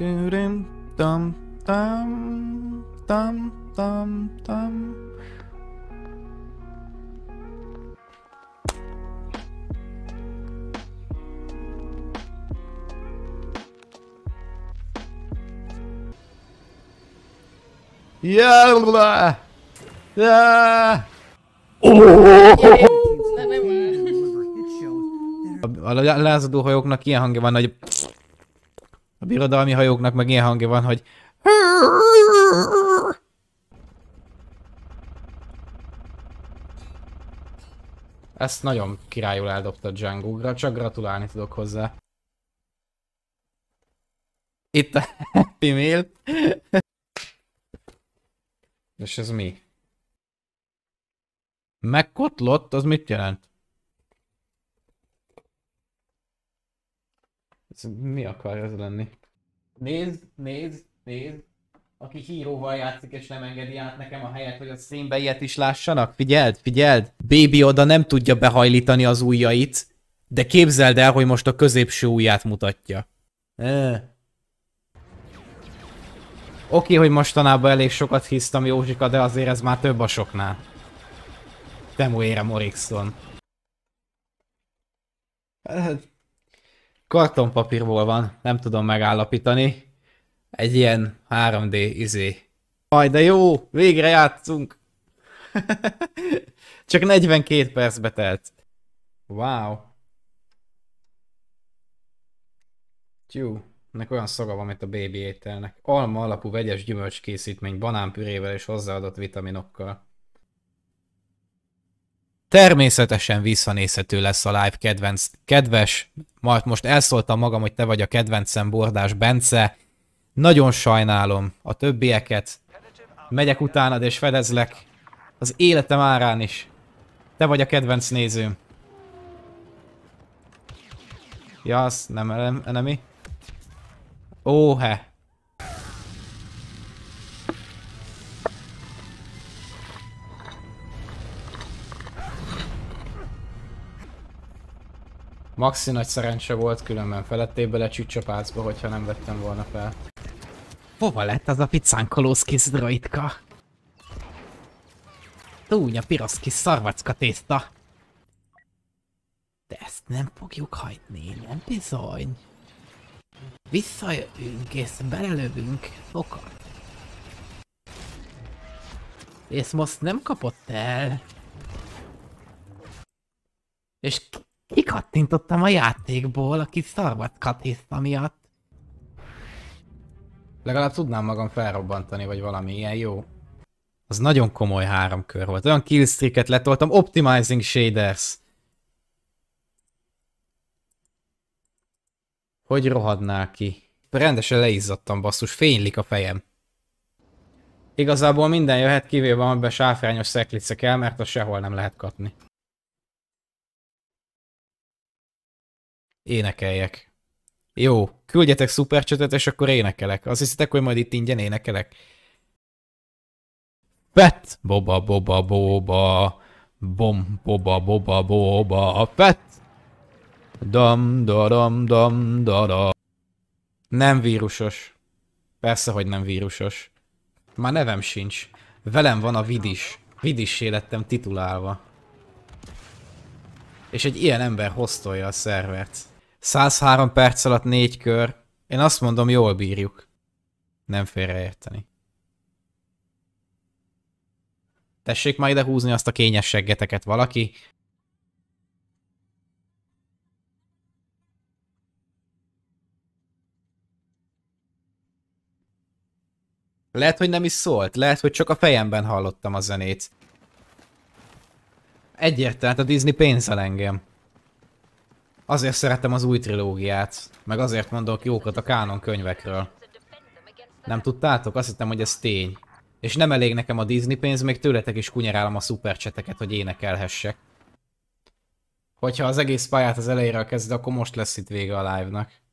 Tűrüm, tam, tam, tam, tam, tam. Yalla! Yeah! Oh! A lázadó hajóknak ilyen hangja van, hogy a birodalmi hajóknak meg ilyen hangja van, hogy Ezt nagyon királyul eldobta Django-ra, csak gratulálni tudok hozzá. Itt a Happy Meal. És ez mi? Megkotlott, az mit jelent? Ez mi akar ez lenni? Nézd, nézd, nézd. Aki híróval játszik és nem engedi át nekem a helyet, hogy a színbe ilyet is lássanak. Figyeld, figyeld. Baby oda nem tudja behajlítani az ujjait, de képzeld el, hogy most a középső ujját mutatja. Eee. Oké, hogy mostanában elég sokat hisztam Józsika, de azért ez már több a soknál. Temuére Morixon. Hát, kartonpapírból van, nem tudom megállapítani. Egy ilyen 3D izé. Majd de jó, végre játszunk! Csak 42 percbe telt. Wow. Tjú, ennek olyan szaga van, mint a bébi ételnek. Alma alapú vegyes gyümölcskészítmény banánpürével és hozzáadott vitaminokkal. Természetesen visszanézhető lesz a live, kedvenc, kedves, majd most elszóltam magam, hogy te vagy a kedvencem Bordás Bence. Nagyon sajnálom a többieket. Megyek utánad és fedezlek. Az életem árán is. Te vagy a kedvenc nézőm. Ja, az nem, nem, Ó, oh, he. Maxi nagy szerencse volt, különben felettébe bele csapácba, hogyha nem vettem volna fel. Hova lett az a pizzánkolószkis droidka? Túnya kis szarvacka tészta. De ezt nem fogjuk hagyni, nem bizony. Visszajövünk és belelövünk fokat. És most nem kapott el. És kikattintottam a játékból, aki szarvat katészta miatt. Legalább tudnám magam felrobbantani, vagy valami ilyen jó. Az nagyon komoly három kör volt. Olyan killstreaket letoltam, Optimizing Shaders. Hogy rohadnál ki? Rendesen leizzadtam, basszus, fénylik a fejem. Igazából minden jöhet, kivéve amiben sáfrányos szeklice kell, mert azt sehol nem lehet kapni. énekeljek. Jó, küldjetek szupercsötet, és akkor énekelek. Azt hiszitek, hogy majd itt ingyen énekelek? Pet, boba, boba, boba, bom, boba, boba, boba, pet. Dam, daram, dam, dara. Nem vírusos. Persze, hogy nem vírusos. Már nevem sincs. Velem van a vidis. Vidissé lettem titulálva. És egy ilyen ember hoztolja a szervert. 103 perc alatt négy kör. Én azt mondom, jól bírjuk. Nem félreérteni. Tessék már ide húzni azt a kényes seggeteket valaki. Lehet, hogy nem is szólt, lehet, hogy csak a fejemben hallottam a zenét. Egyértelműen hát a Disney pénzel engem. Azért szeretem az új trilógiát, meg azért mondok jókat a kánon könyvekről. Nem tudtátok? Azt hittem, hogy ez tény. És nem elég nekem a Disney pénz, még tőletek is kunyerálom a szupercseteket, hogy énekelhessek. Hogyha az egész pályát az elejére kezded, akkor most lesz itt vége a live-nak.